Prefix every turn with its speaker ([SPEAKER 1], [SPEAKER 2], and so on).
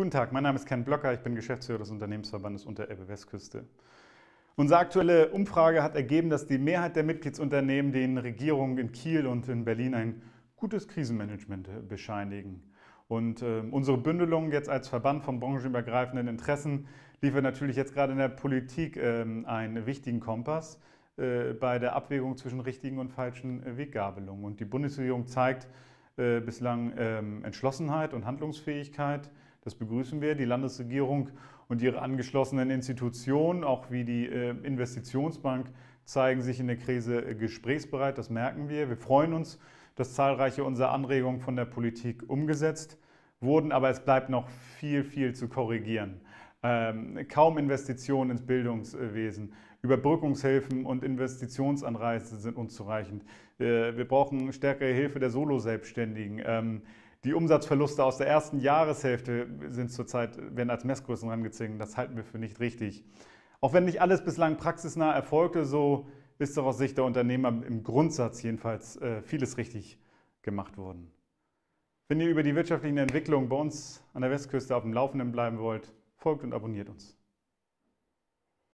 [SPEAKER 1] Guten Tag, mein Name ist Ken Blocker, ich bin Geschäftsführer des Unternehmensverbandes unter Unterelbe Westküste. Unsere aktuelle Umfrage hat ergeben, dass die Mehrheit der Mitgliedsunternehmen den Regierungen in Kiel und in Berlin ein gutes Krisenmanagement äh, bescheinigen. Und äh, unsere Bündelung jetzt als Verband von branchenübergreifenden Interessen liefert natürlich jetzt gerade in der Politik äh, einen wichtigen Kompass äh, bei der Abwägung zwischen richtigen und falschen äh, Weggabelungen. Und die Bundesregierung zeigt äh, bislang ähm, Entschlossenheit und Handlungsfähigkeit das begrüßen wir. Die Landesregierung und ihre angeschlossenen Institutionen, auch wie die äh, Investitionsbank, zeigen sich in der Krise äh, gesprächsbereit. Das merken wir. Wir freuen uns, dass zahlreiche unserer Anregungen von der Politik umgesetzt wurden. Aber es bleibt noch viel, viel zu korrigieren. Ähm, kaum Investitionen ins Bildungswesen. Überbrückungshilfen und Investitionsanreize sind unzureichend. Äh, wir brauchen stärkere Hilfe der Solo-Selbstständigen. Ähm, die Umsatzverluste aus der ersten Jahreshälfte sind zurzeit, werden als Messgrößen rangezogen. Das halten wir für nicht richtig. Auch wenn nicht alles bislang praxisnah erfolgte, so ist doch aus Sicht der Unternehmer im Grundsatz jedenfalls äh, vieles richtig gemacht worden. Wenn ihr über die wirtschaftlichen Entwicklungen bei uns an der Westküste auf dem Laufenden bleiben wollt, folgt und abonniert uns.